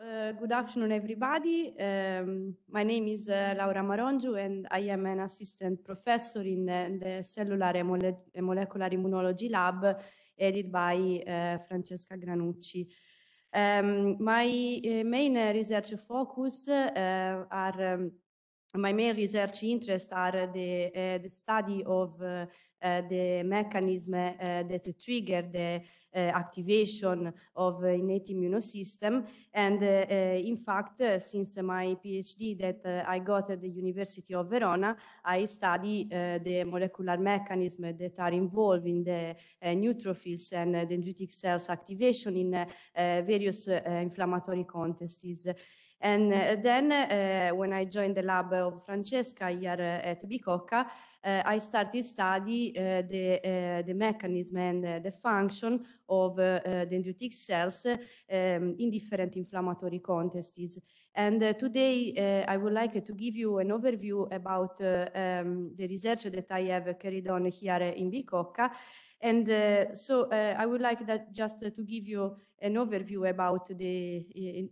Uh, good afternoon, everybody. Um, my name is uh, Laura Maronju, and I am an assistant professor in the, eh, the Cellular and, Mole Molecular Immunology Lab, headed by uh, Francesca Granucci. Um, my main research focus are um, my main research interests are the, eh, the study of eh, eh, the mechanism that trigger the activation of innate immune system. And in fact, since my PhD that I got at the University of Verona, I study the molecular mechanism that are involved in the neutrophils and dendritic cells activation in various inflammatory contexts. And uh, then uh, when I joined the lab of Francesca here at Bicocca, uh, I started study the, the mechanism and the function of dendritic cells um, in different inflammatory contexts. And uh, today uh, I would like uh, to give you an overview about um, the research that I have carried on here in Bicocca and uh, so uh, I would like that just uh, to give you an overview about the,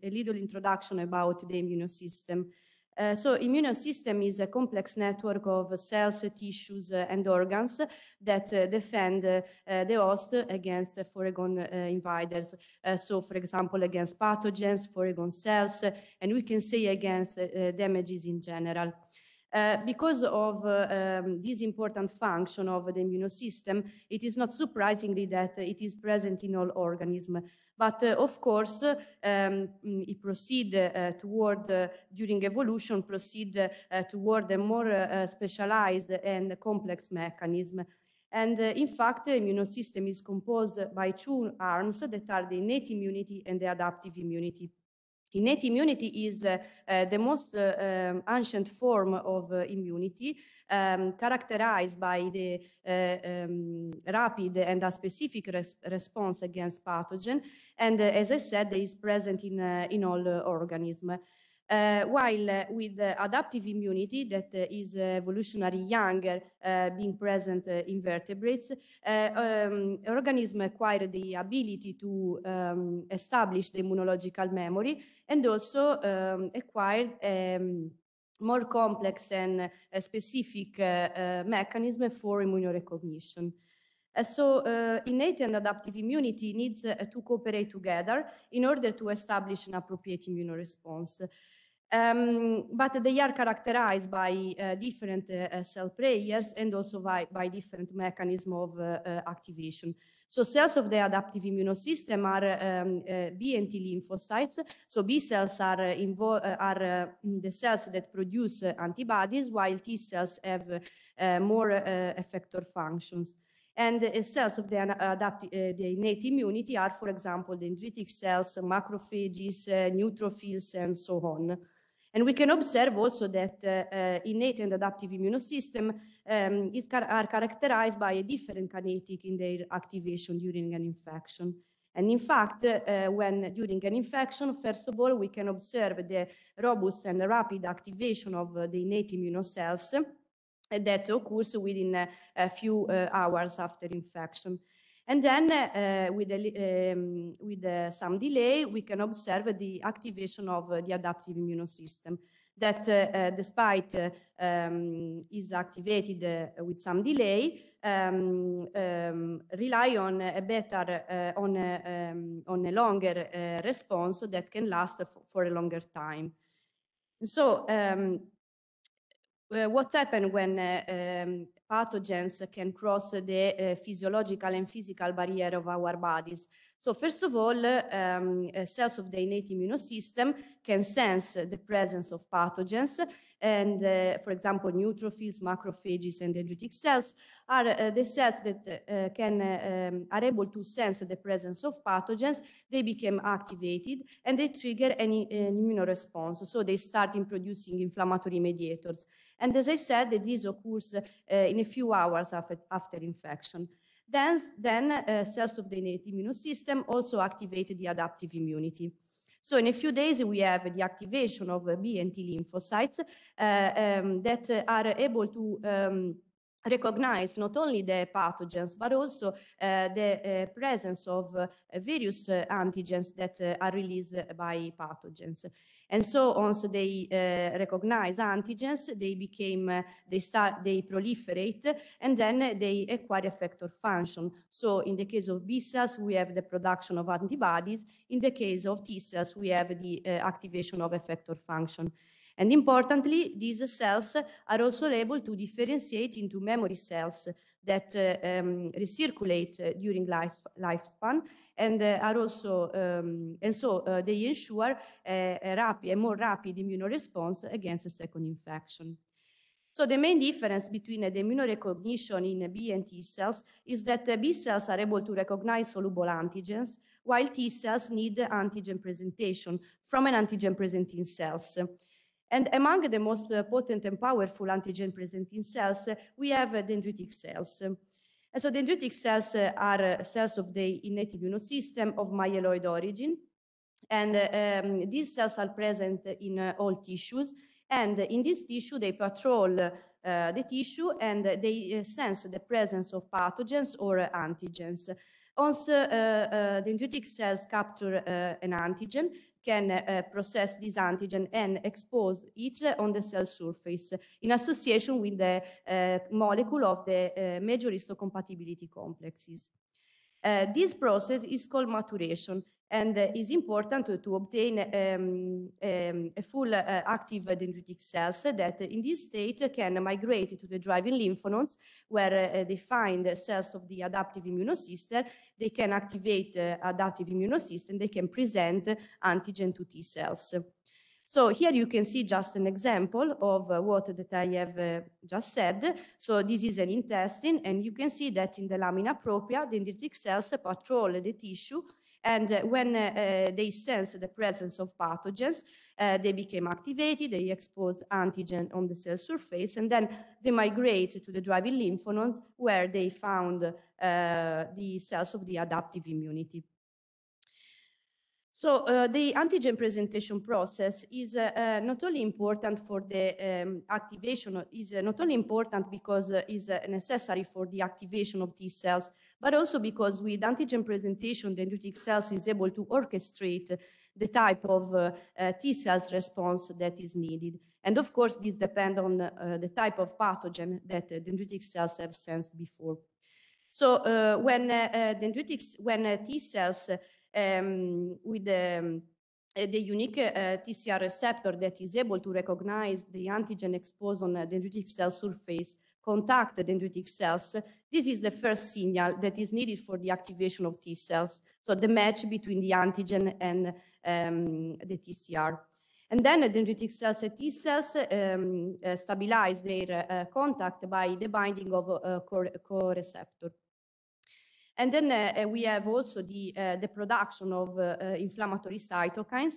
a little introduction about the immune system. Uh, so immune system is a complex network of cells, tissues, uh, and organs that uh, defend uh, the host against foreign uh, invaders. so, for example, against pathogens, foreign cells, and we can say against damages in general. Uh, because of uh, um, this important function of the immune system, it is not surprisingly that it is present in all organisms. But uh, of course, um, mm, it proceed uh, toward, uh, during evolution, proceed toward a more specialized and complex mechanism. And in fact, the immune system is composed by two arms that are the innate immunity and the adaptive immunity. Innate immunity is uh, uh, the most uh, um, ancient form of uh, immunity, um, characterized by the uh, um, rapid and a specific res response against pathogen, and uh, as I said, it is present in in all organisms. while with adaptive immunity, that is evolutionary younger, being present in vertebrates, um, organisms acquire the ability to um, establish the immunological memory, and also um, ehm, acquired um, ehm, more complex and uh, specific uh, mechanism for immune recognition. so innate and adaptive immunity needs to cooperate together in order to establish an appropriate immune response. Um, but they are characterized by uh, different uh, cell players and also by, by different mechanisms of uh, activation. So cells of the adaptive immune system are um, uh, B and T lymphocytes. So B cells are, uh, uh, are the cells that produce antibodies, while T cells have more effector functions. And the cells of the, uh, the, innate immunity are, for example, dendritic cells, macrophages, uh, neutrophils, and so on. And we can observe also that innate and adaptive immune system um, ehm, is car are characterized by a different kinetic in their activation during an infection. And in fact, uh, when during an infection, first of all, we can observe the robust and rapid activation of uh, the innate immune uh, eh, that occurs within a, a few hours after infection. And then with, a, um, with some delay, we can observe the activation of the adaptive immune system that uh, uh, despite uh, um, is activated with some delay, um, um, rely on a better, on, a, um, on a longer response that can last for a longer time. So um, uh, what happens when uh, um, pathogens can cross the uh, physiological and physical barrier of our bodies? So first of all, um, cells of the innate immune system can sense the presence of pathogens and, uh, for example, neutrophils, macrophages, and dendritic cells are uh, the cells that uh, can uh, um, are able to sense the presence of pathogens. They become activated and they trigger an uh, immune response. So they start in producing inflammatory mediators. And as I said, this occurs uh, in a few hours after, after infection. Then, then uh, cells of the innate immune system also activate the adaptive immunity. So in a few days, we have the activation of B and T lymphocytes uh, um, that are able to um, recognize not only the pathogens but also uh, the uh, presence of uh, eh, various antigens that are released by pathogens and so once they recognize antigens they became they start they proliferate and then they acquire effector function so in the case of b cells we have the production of antibodies in the case of t cells we have the activation of effector function and importantly, these cells are also able to differentiate into memory cells that uh, um, recirculate uh, during life, lifespan and uh, are also um, and so uh, they ensure a, a, rapid, a more rapid immune response against a second infection. So the main difference between uh, the immunorecognition in B and T cells is that B cells are able to recognize soluble antigens, while T cells need antigen presentation from an antigen presenting cells. And among the most uh, potent and powerful antigen-presenting cells, uh, we have uh, dendritic cells. And so dendritic cells are cells of the innate immune system of myeloid origin. And um, these cells are present in all tissues. And in this tissue, they patrol uh, the tissue and they uh, sense the presence of pathogens or uh, antigens. Also, dendritic cells capture an antigen can uh, process this antigen and expose it on the cell surface in association with the uh, molecule of the eh, major histocompatibility complexes. this process is called maturation and uh, is important to, to obtain um, um, a full uh, active dendritic cells that in this state can migrate to the driving lymph nodes where uh, they find cells of the adaptive immune system. They can activate uh, adaptive immune system. They can present antigen to T cells. So here you can see just an example of uh, what that I have uh, just said. So this is an intestine, and you can see that in the lamina propria, dendritic cells patrol the tissue and uh, when uh, uh, they sense the presence of pathogens, uh, they become activated, they expose antigen on the cell surface, and then they migrate to the driving lymph nodes where they found the cells of the adaptive immunity. So uh, the antigen presentation process is uh, uh, not only important for the um, activation, is not only important because uh, is necessary for the activation of T cells but also because with antigen presentation, the dendritic cells is able to orchestrate the type of uh, uh, T cells response that is needed. And of course, this depends on uh, the type of pathogen that uh, dendritic cells have sensed before. So uh, when uh, dendritic, when T cells um, with um, the unique uh, TCR receptor that is able to recognize the antigen exposed on the dendritic cell surface contact the dendritic cells, this is the first signal that is needed for the activation of T cells. So the match between the antigen and um, the TCR. And then the dendritic cells and T cells um, uh, stabilize their uh, contact by the binding of a uh, co-receptor. and then uh, uh, we have also the, uh, the production of inflammatory cytokines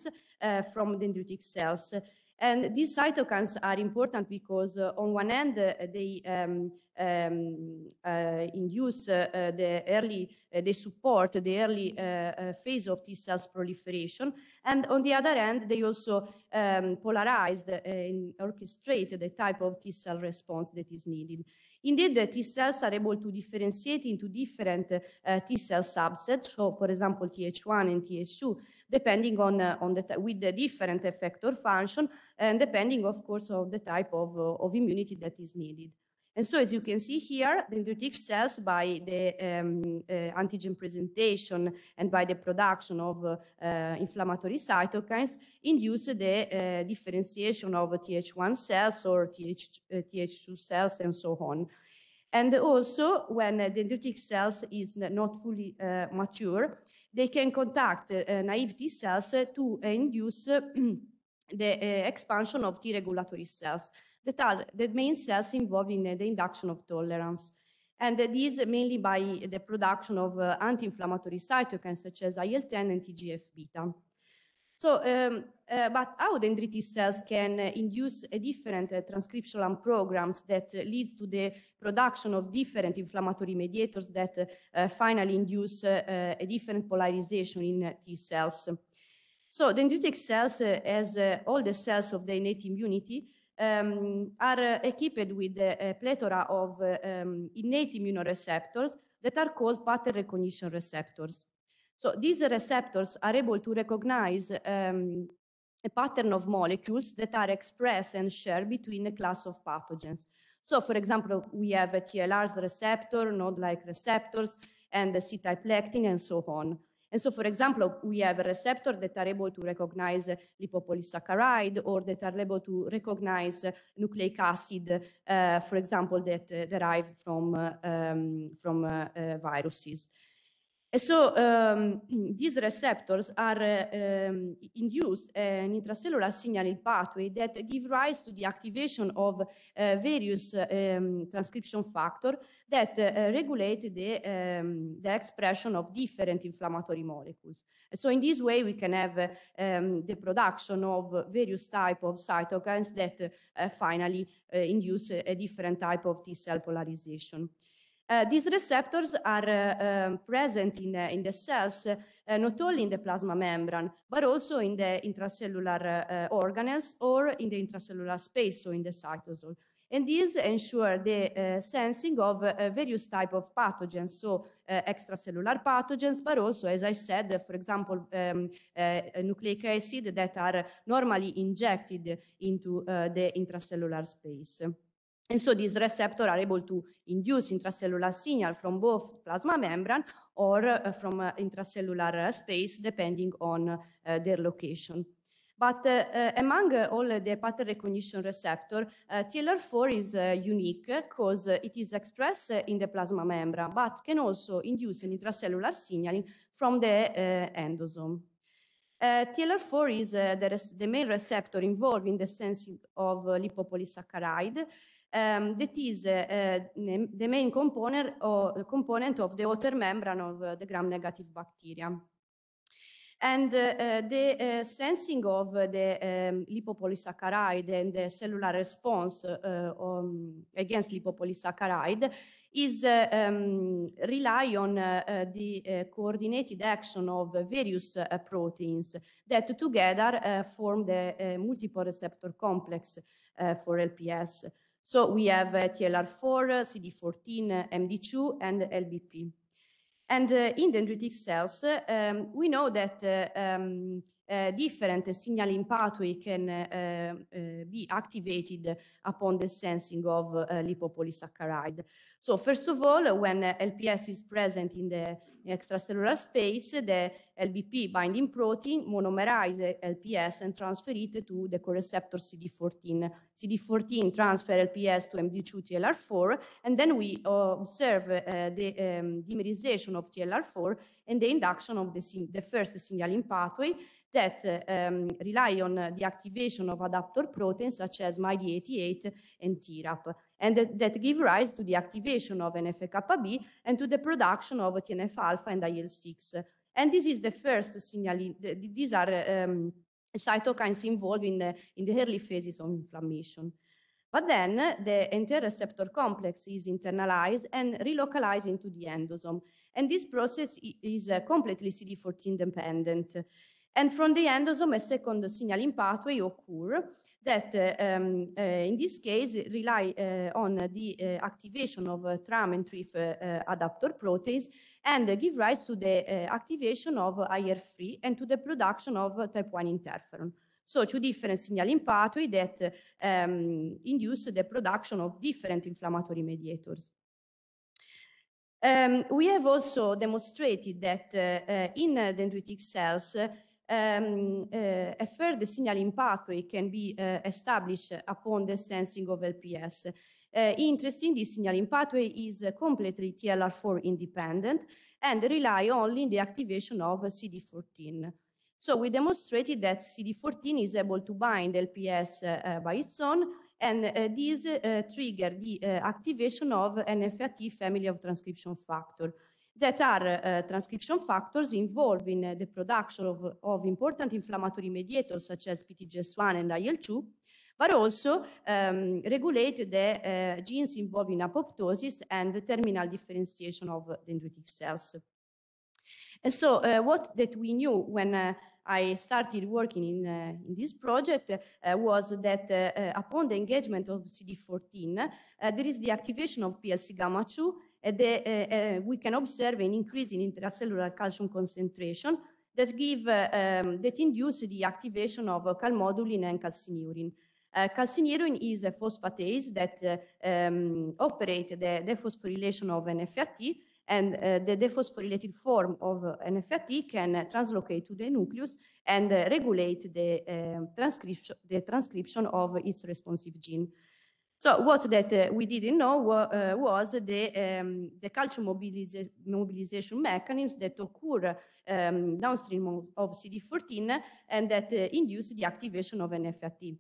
from dendritic cells. And these cytokines are important because uh, on one end, uh, they um, um, uh, induce uh, uh, the early, uh, they support the early phase of T cells proliferation. And on the other end, they also um, polarize and orchestrate the type of T cell response that is needed. Indeed, the T cells are able to differentiate into different uh, T cell subsets, so for example Th1 and Th2, depending on, uh, on the with the different effector function and depending, of course, on the type of, uh, of immunity that is needed. And so as you can see here, dendritic cells by the um, uh, antigen presentation and by the production of uh, inflammatory cytokines induce the uh, differentiation of Th1 cells or Th uh, Th2 cells and so on. And also when dendritic cells is not fully uh, mature, they can contact naive T cells to induce the expansion of T regulatory cells that are the main cells involved in the induction of tolerance. And these mainly by the production of uh, anti-inflammatory cytokines such as IL-10 and TGF-beta. So, um, uh, but how dendritic cells can uh, induce a different uh, transcriptional programs that uh, leads to the production of different inflammatory mediators that uh, finally induce a different polarization in T cells. So dendritic cells, as all the cells of the innate immunity, um, are equipped with a, a plethora of um, innate immunoreceptors that are called pattern recognition receptors. So these receptors are able to recognize um, a pattern of molecules that are expressed and shared between a class of pathogens. So for example, we have a TLRs receptor, node-like receptors, and the C-type lectin, and so on. And so, for example, we have a receptor that are able to recognize lipopolysaccharide or that are able to recognize nucleic acid, uh, for example, that uh, from, uh, um, from uh, uh, viruses. So um, these receptors are uh, um, induced an eh, intracellular signaling pathway that give rise to the activation of uh, various um, transcription factor that uh, regulate the, um, the expression of different inflammatory molecules. So in this way, we can have um, the production of various type of cytokines that finally induce a, a different type of T-cell polarization. Uh, these receptors are uh, um, present in, eh, in the cells, not only in the plasma membrane, but also in the intracellular organelles or in the intracellular space, so in the cytosol. And these ensure the sensing of various type of pathogens, so extracellular pathogens, but also, as I said, for example, um, nucleic acid that are normally injected into the intracellular space. And so these receptors are able to induce intracellular signal from both plasma membrane or uh, from uh, intracellular uh, space, depending on uh, their location. But uh, among all the pattern recognition receptor, TLR4 is unique because it is expressed in the plasma membrane, but can also induce an intracellular signaling from the endosome. Uh, TLR4 is uh, the, the, main receptor involved in the sensing of uh, lipopolysaccharide, um, that is the main component, or, component of the outer membrane of eh, the gram-negative bacteria. And eh, eh, the sensing of the um, lipopolysaccharide and the cellular response against lipopolysaccharide is uh, um, rely on uh, uh, the coordinated action of various proteins that together form the multiple receptor complex for LPS. So we have uh, TLR4, CD14, MD2, and LBP. And uh, in dendritic cells, uh, um, we know that uh, um, different signaling pathway can be activated upon the sensing of lipopolysaccharide. So first of all, when LPS is present in the extracellular space, the LBP binding protein monomerizes LPS and transfers it to the coreceptor CD14. CD14 transfer LPS to MD2 TLR4, and then we uh, observe uh, the um, dimerization of TLR4 and the induction of the, the first signaling pathway, that um, rely on the activation of adaptor proteins such as MyD88 and TRAP, and that, that, give rise to the activation of NF-kappa-B and to the production of TNF-alpha and IL-6. And this is the first signaling, these are um, cytokines involved in the, in the early phases of inflammation. But then the entire receptor complex is internalized and relocalized into the endosome. And this process is uh, completely CD14 dependent. And from the endosome, a second signaling pathway occur that, um, in this case, rely eh, on the eh, activation of TRAM and TRIF adapter proteins and give rise to the activation of IR3 and to the production of type 1 interferon. So two different signaling pathways that um, induce the production of different inflammatory mediators. Um, we have also demonstrated that uh, uh, in dendritic cells, uh, um, uh, a further signaling pathway can be uh, established upon the sensing of LPS. Uh, interesting, this signaling pathway is uh, completely TLR4 independent and rely only on the activation of CD14. So we demonstrated that CD14 is able to bind LPS uh, uh, by its own and uh, triggers uh, trigger the uh, activation of NFAT family of transcription factor that are uh, transcription factors involved in uh, the production of, of important inflammatory mediators such as PTGS1 and IL2, but also um, regulate the uh, genes involved in apoptosis and the terminal differentiation of dendritic cells. And so uh, what that we knew when uh, I started working in, uh, in this project uh, was that uh, uh upon the engagement of CD14, uh, there is the activation of PLC gamma 2 the, uh, uh, we can observe an increase in intracellular calcium concentration that give uh, um, that induce the activation of calmodulin and calcineurin. Uh, calcineurin is a phosphatase that uh, um, operates the dephosphorylation of NFAT, and uh, the dephosphorylated form of NFAT can uh, translocate to the nucleus and regulate the, um, transcription, the transcription of its responsive gene. So what that uh, we didn't know uh, was the, um, the culture mobiliza mobilization mechanisms that occur um, downstream of, CD14 and that uh, induce the activation of NFAT.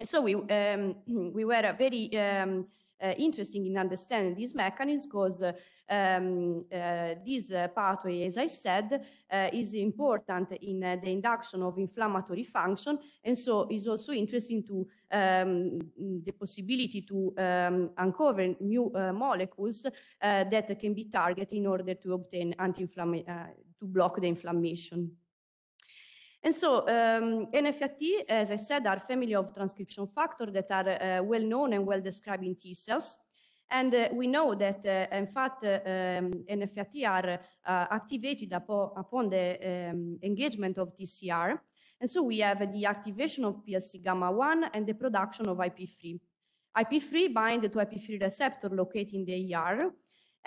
And so we, um, we were very um, uh, interesting in understanding these mechanisms because um, uh, this pathway, as I said, uh, is important in the induction of inflammatory function and so is also interesting to um, the possibility to um, uncover new molecules that can be targeted in order to obtain anti-inflammatory to block the inflammation. And so um, as I said, are family of transcription factor that are uh, well known and well described in T cells. And uh, we know that, uh, in fact, uh, um, are uh, activated upon, upon the um, engagement of TCR. And so we have the activation of PLC gamma 1 and the production of IP3. IP3 bind to IP3 receptor located in the ER,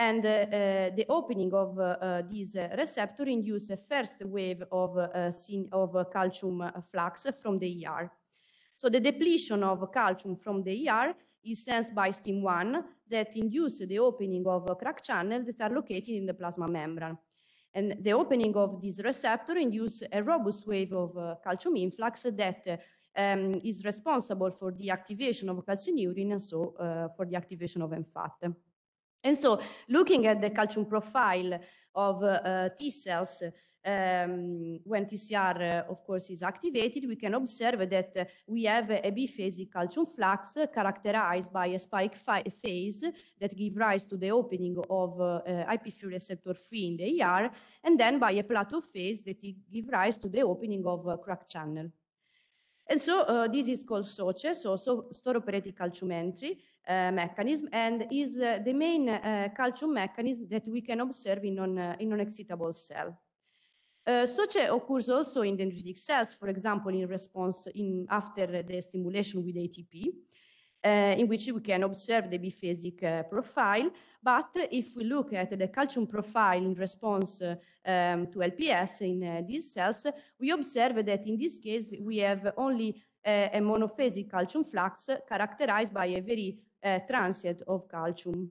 and uh, uh, the opening of uh, this receptor induced the first wave of, of calcium flux from the ER. So the depletion of calcium from the ER is sensed by STIM1 that induces the opening of crack channel that are located in the plasma membrane. And the opening of this receptor induces a robust wave of uh, calcium influx that um, is responsible for the activation of calcineurin and so uh, for the activation of MFAT. And so looking at the calcium profile of uh, T cells, um, when TCR, uh, of course, is activated, we can observe that uh, we have a biphasic calcium flux characterized by a spike phase that gives rise to the opening of uh, IP3 receptor 3 in the ER, and then by a plateau phase that gives rise to the opening of a uh, crack channel. And so uh, this is called SOCE, so, so store operated calcium entry uh, mechanism, and is uh, the main uh, calcium mechanism that we can observe in non, uh, in non-excitable cell. Uh, SOCE occurs also in dendritic cells, for example, in response in, after the stimulation with ATP. Eh, in which we can observe the biphasic eh, profile. But if we look at the calcium profile in response um, to LPS in eh, these cells, we observe that in this case, we have only a monophasic calcium flux characterized by a very transient of calcium.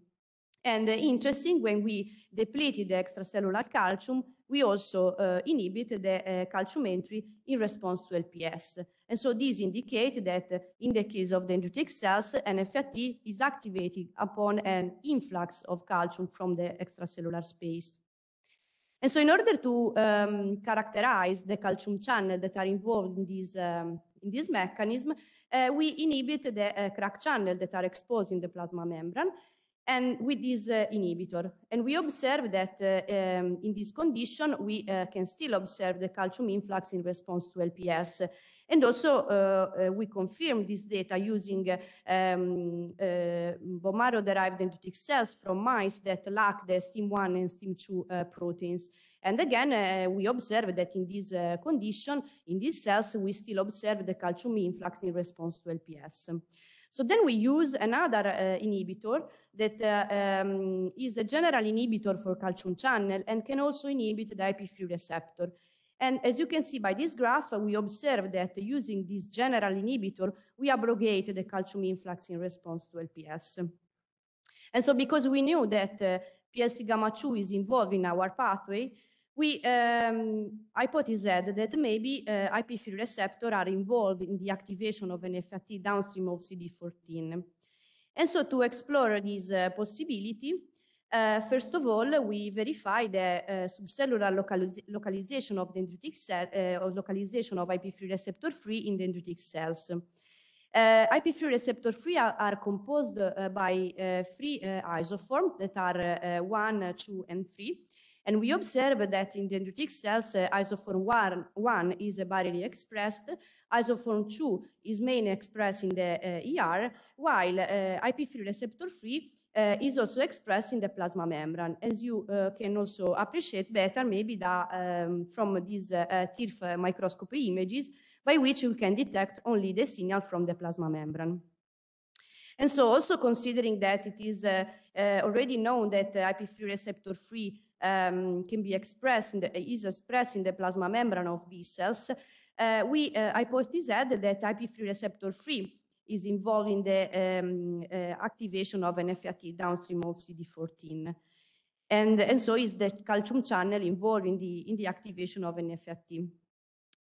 And uh, interesting, when we depleted the extracellular calcium, we also uh, inhibit the uh, calcium entry in response to LPS. And so these indicate that in the case of dendritic cells, NFAT is activated upon an influx of calcium from the extracellular space. And so in order to um, characterize the calcium channel that are involved in this, um, in this mechanism, uh, we inhibit the uh, crack channel that are exposed in the plasma membrane and with this uh, inhibitor. And we observe that uh, um, in this condition, we uh, can still observe the calcium influx in response to LPS. And also, uh, uh, we confirm this data using um, uh, Bomaro-derived dendritic cells from mice that lack the STIM1 and STIM2 proteins. And again, uh, we observe that in this uh, condition, in these cells, we still observe the calcium influx in response to LPS. So then we use another uh, inhibitor that uh, um, is a general inhibitor for calcium channel and can also inhibit the IP3 receptor. And as you can see by this graph, we observe that using this general inhibitor, we abrogate the calcium influx in response to LPS. And so because we knew that uh, PLC gamma 2 is involved in our pathway, we um, hypothesized that maybe uh, IP3 receptor are involved in the activation of an NFT downstream of CD14. And so to explore this uh, possibility, uh, first of all, we verify the uh, subcellular localiz localization of dendritic cell, uh, eh, or localization of IP3 receptor 3 in dendritic cells. IP3 receptor 3 are, are composed by three isoforms that are 1, 2, and 3. And we observe that in dendritic cells, isoform 1, 1 is barely expressed, isoform 2 is mainly expressed in the ER, while IP3 receptor 3 uh, is also expressed in the plasma membrane, as you uh, can also appreciate better maybe um, from these uh, uh, TIRF microscopy images, by which we can detect only the signal from the plasma membrane. And so also considering that it is uh, uh, already known that IP3 receptor 3 um, can be expressed in the, is expressed in the plasma membrane of B cells, we hypothesized that IP3 receptor 3 is involved in the um, uh, activation of NFAT downstream of CD14. And, and so is the calcium channel involved in the, in the activation of NFAT.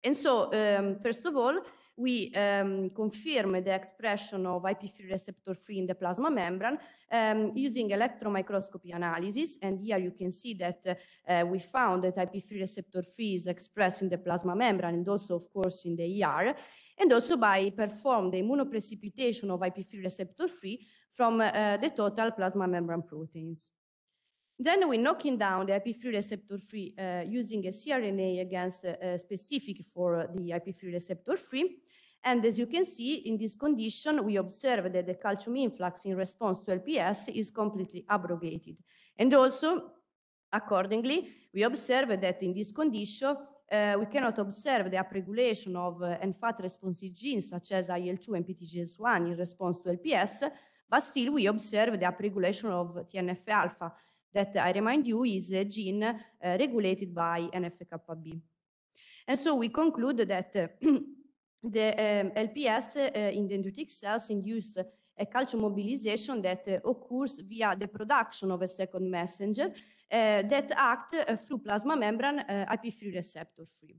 And so, um, first of all, we um, confirm the expression of IP3 receptor 3 in the plasma membrane um, using electron microscopy analysis. And here you can see that uh, we found that IP3 receptor 3 is expressed in the plasma membrane and also, of course, in the ER and also by perform the immunoprecipitation of IP3 receptor 3 from uh, the total plasma membrane proteins. Then we're knocking down the IP3 receptor 3 uh, using a cRNA against uh, uh, specific for uh, the IP3 receptor 3. And as you can see, in this condition, we observe that the calcium influx in response to LPS is completely abrogated. And also, accordingly, we observe that in this condition, Eh, we cannot observe the upregulation of eh, NFAT responsive genes such as IL2 and PTGS1 in response to LPS, but still we observe the upregulation of TNF alpha that I remind you is a gene uh, regulated by nf And so we conclude that uh, the um, LPS uh, in dendritic cells induce a culture mobilization that eh, occurs via the production of a second messenger eh, that act eh, through plasma membrane IP3 receptor free.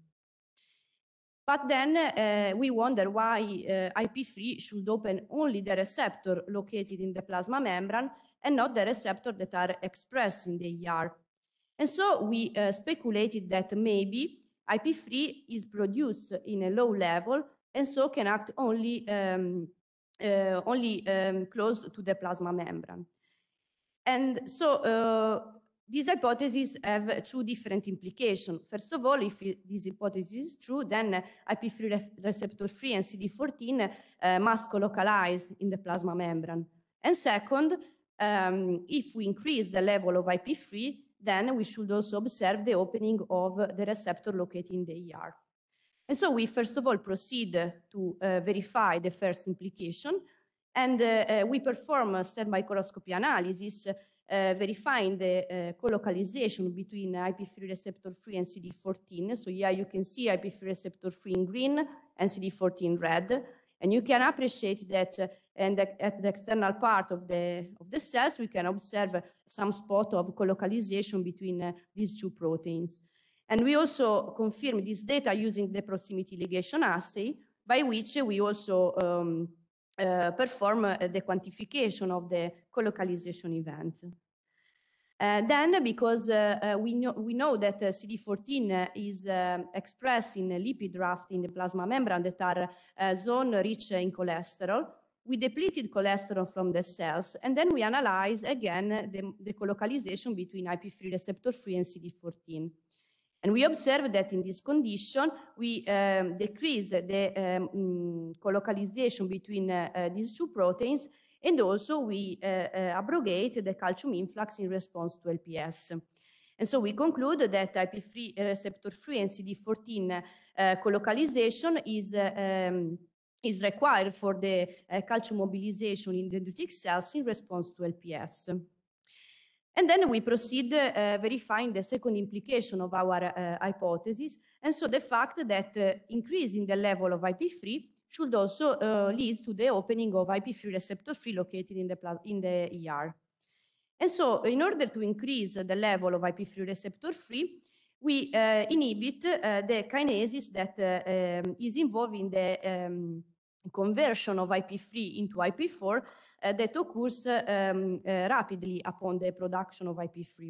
But then uh, we wonder why uh, IP3 should open only the receptor located in the plasma membrane and not the receptor that are expressed in the ER. And so we uh, speculated that maybe IP3 is produced in a low level and so can act only um, uh, only um, close to the plasma membrane. And so uh, these hypotheses have two different implications. First of all, if it, this hypothesis is true, then IP3 receptor 3 and CD14 uh, must colocalize in the plasma membrane. And second, um, if we increase the level of IP3, then we should also observe the opening of the receptor located in the ER. And so we first of all proceed to uh, verify the first implication, and uh, uh we perform a stern microscopy analysis, uh, verifying the uh, colocalization between IP3 receptor 3 and CD14. So here you can see IP3 receptor 3 in green and CD14 red. And you can appreciate that and at the external part of the, of the cells, we can observe some spot of colocalization between these two proteins. And we also confirm this data using the proximity ligation assay, by which we also um, uh, perform uh, the quantification of the colocalization event. Uh, then, because uh, uh, we, know, we know that uh, CD14 is um, expressed in lipid raft in the plasma membrane that are zone rich in cholesterol, we depleted cholesterol from the cells, and then we analyze again the, the colocalization between IP3 receptor 3 and CD14. And we observe that in this condition, we um, decrease the um, mm, colocalization between uh, uh, these two proteins, and also we uh, uh, abrogate the calcium influx in response to LPS. And so we conclude that IP3 receptor 3 and CD14 uh, colocalization is um, is required for the uh, calcium mobilization in dendritic cells in response to LPS. And then we proceed uh, verifying the second implication of our uh, hypothesis. And so the fact that uh, increasing the level of IP3 should also lead to the opening of IP3 receptor 3 located in the, in the ER. And so in order to increase the level of IP3 receptor 3, we inhibit the kinases that um, is involved in the um, conversion of IP3 into IP4 Eh, that occurs um, ehm, eh, rapidly upon the production of IP3.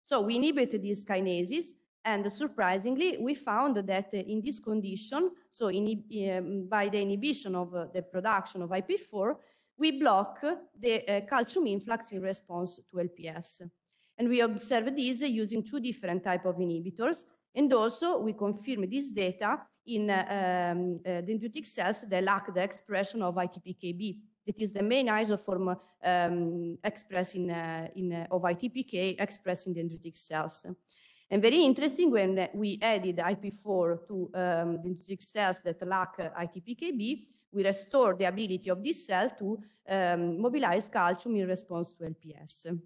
So we inhibit these kinases and surprisingly, we found that in this condition, so um, by the inhibition of the production of IP4, we block the eh, calcium influx in response to LPS. And we observe this using two different type of inhibitors. And also we confirm this data in um, dendritic cells that lack the expression of ITPKB. It is the main isoform um, expressed in, uh, in uh, of ITPK expressed in dendritic cells. And very interesting when we added IP4 to um, dendritic cells that lack uh, ITPKB, we restore the ability of this cell to um, mobilize calcium in response to LPS.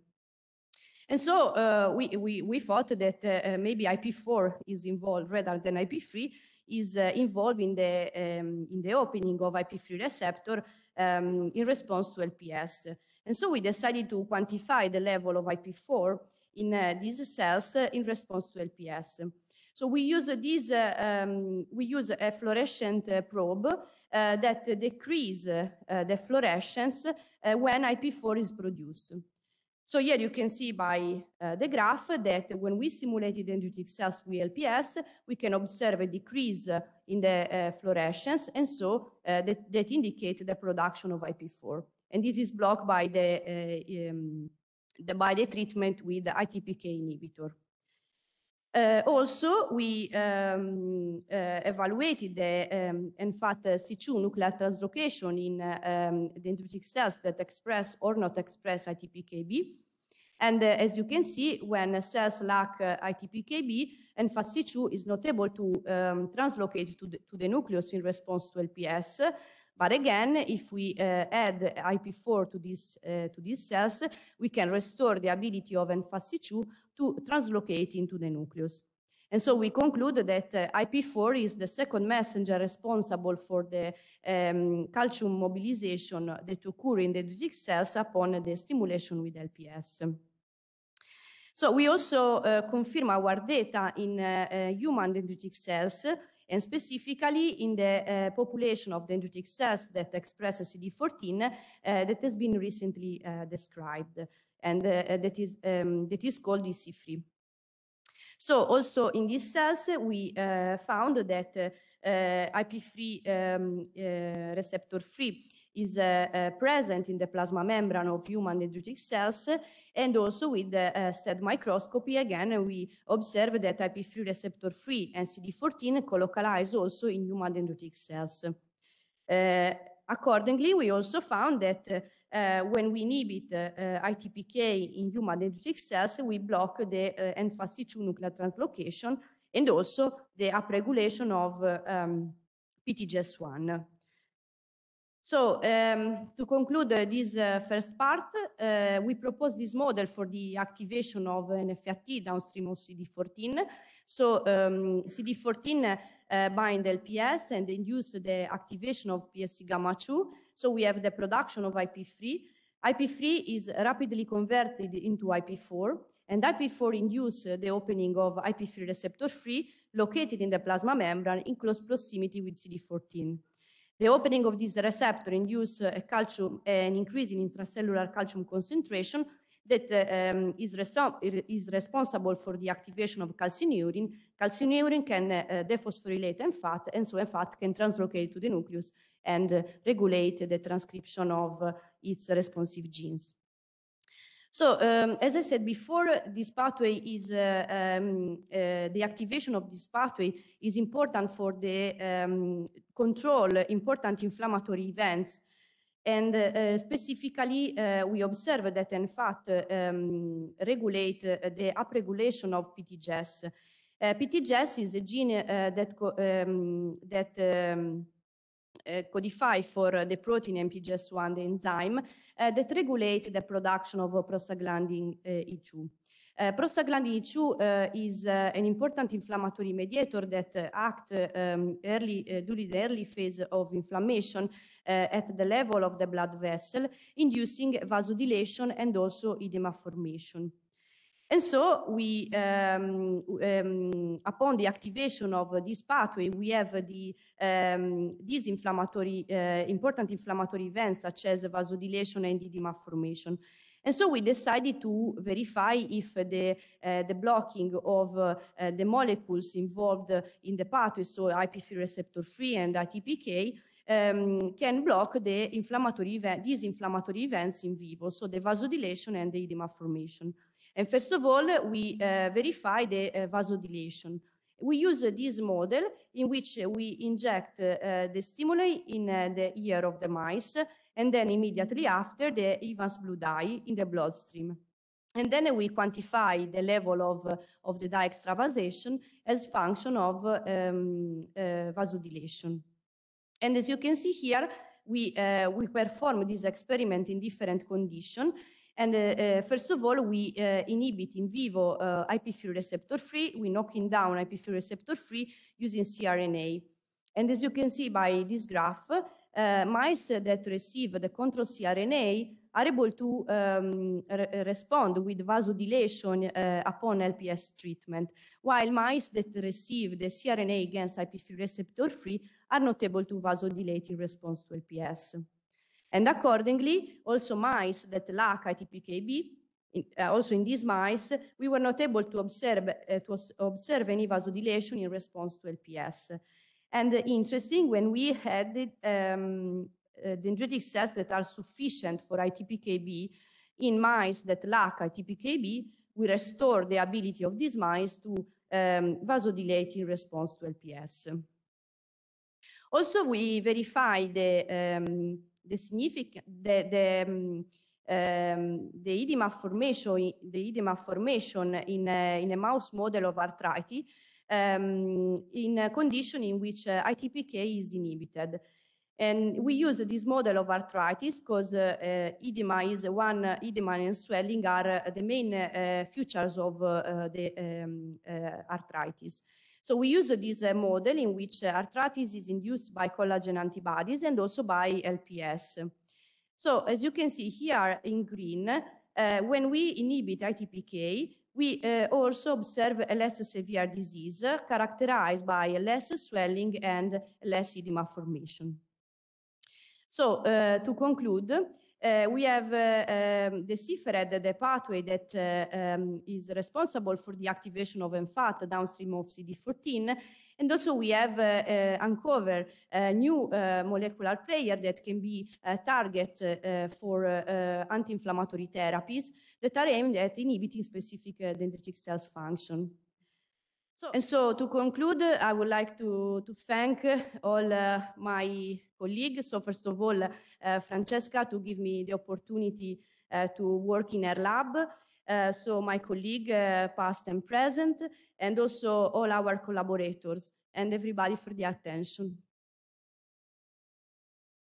And so uh, we, we, we, thought that uh, maybe IP4 is involved rather than IP3 is uh, involved in the, um, in the opening of IP3 receptor um, in response to LPS. And so we decided to quantify the level of IP4 in uh, these cells uh, in response to LPS. So we use uh, this, um, we use a fluorescent uh, probe uh, that decrease uh, the fluorescence when IP4 is produced. So here you can see by uh, the graph that when we simulated dendritic cells with LPS, we can observe a decrease in the uh, fluorescence, and so uh, that, that indicate the production of IP4. And this is blocked by the, uh, um, the by the treatment with the ITPK inhibitor. Uh, also, we um, uh, evaluated the um, ehm, NFAT uh, eh, C2 nuclear translocation in um, dendritic cells that express or not express ITPKB. And as you can see, when cells lack ITPKB, NFAT C2 is not able to um, translocate to the, to the nucleus in response to LPS. But again, if we uh, add IP4 to, this, uh, to these cells, we can restore the ability of NFASI2 to translocate into the nucleus. And so we conclude that uh, IP4 is the second messenger responsible for the um, calcium mobilization that occurs in the dendritic cells upon the stimulation with LPS. So we also uh, confirm our data in uh, uh human dendritic cells and specifically in the uh, population of dendritic cells that express CD14 uh, that has been recently uh, described and that, is, um, that is called EC3. So also in these cells, we found that IP3 um, receptor 3 is uh, uh, present in the plasma membrane of human dendritic cells. And also with the uh, STED microscopy, again, we observe that IP3 receptor 3 and CD14 colocalize also in human dendritic cells. Accordingly, we also found that uh, when we inhibit uh, ITPK in human dendritic cells, we block the uh, nfasc nuclear translocation and also the upregulation of um, PTGS1. So um, to conclude uh, this uh, first part, uh, we propose this model for the activation of NFAT downstream of CD14. So um, CD14 uh, bind LPS and induce the activation of PSC gamma 2. So we have the production of IP3. IP3 is rapidly converted into IP4 and IP4 induce the opening of IP3 receptor 3 located in the plasma membrane in close proximity with CD14. The opening of this receptor induces uh, a calcium, uh, an increase in intracellular calcium concentration that uh, um, is, is, responsible for the activation of calcineurin. Calcineurin can uh, uh dephosphorylate NFAT, and so NFAT can translocate to the nucleus and uh, regulate the transcription of its responsive genes. So um, as I said before, this pathway is, uh, um, uh, the activation of this pathway is important for the um, control important inflammatory events. And uh, uh specifically, uh, we observe that in fact uh, um, regulate the upregulation of PTGS. PTGS is a gene that, um, that um, Eh, codify for the protein MPGS1, the enzyme, eh, that regulate the production of prostaglandin E2. Uh, eh, prostaglandin E2 uh, is uh, an important inflammatory mediator that uh, act um, early during the early phase of inflammation at the level of the blood vessel, inducing vasodilation and also edema formation. And so we, um, um, upon the activation of this pathway, we have the, um, these inflammatory, uh, important inflammatory events such as vasodilation and edema formation. And so we decided to verify if the, uh, the blocking of uh, uh, the molecules involved in the pathway, so IP3 receptor 3 and ITPK, um, can block the inflammatory event, these inflammatory events in vivo, so the vasodilation and the edema formation. And first of all, we uh, verify the uh, vasodilation. We use this model in which we inject uh, the stimuli in the ear of the mice, and then immediately after the Evans blue dye in the bloodstream. And then we quantify the level of, of the dye extravasation as function of um, uh, vasodilation. And as you can see here, we, uh, we perform this experiment in different conditions and uh, first of all, we eh, inhibit in vivo IP3 receptor 3. We knocking down IP3 receptor 3 using cRNA. And as you can see by this graph, mice that receive the control cRNA are able to um, re respond with vasodilation uh, upon LPS treatment, while mice that receive the cRNA against IP3 receptor 3 are not able to vasodilate in response to LPS. And accordingly, also mice that lack ITPKB, in, uh, also in these mice, we were not able to observe, uh, to observe any vasodilation in response to LPS. And uh, interesting, when we had the, um, dendritic cells that are sufficient for ITPKB in mice that lack ITPKB, we restore the ability of these mice to um, vasodilate in response to LPS. Also, we verify the um, the significant, the, the, um, um, the edema formation, the edema formation in a, uh, in a mouse model of arthritis um, in a condition in which uh, ITPK is inhibited. And we use this model of arthritis because uh, uh, edema is one, uh, edema and swelling are uh, the main uh, features of the um, arthritis. So we use this uh, model in which uh, arthritis is induced by collagen antibodies and also by LPS. So as you can see here in green, uh, when we inhibit ITPK, we uh, also observe a less severe disease uh, characterized by less swelling and less edema formation. So uh, to conclude, uh, we have uh, um, the CFRED, the pathway that uh, um, is responsible for the activation of MFAT downstream of CD14. And also we have uh, uh, uncovered a uh, new molecular player that can be a target for anti-inflammatory therapies that are aimed at inhibiting specific dendritic cells function. So, and so to conclude, I would like to, to thank all uh, my colleagues. So first of all, uh, Francesca to give me the opportunity uh, to work in her lab. Uh, so my colleague, uh, past and present, and also all our collaborators and everybody for the attention.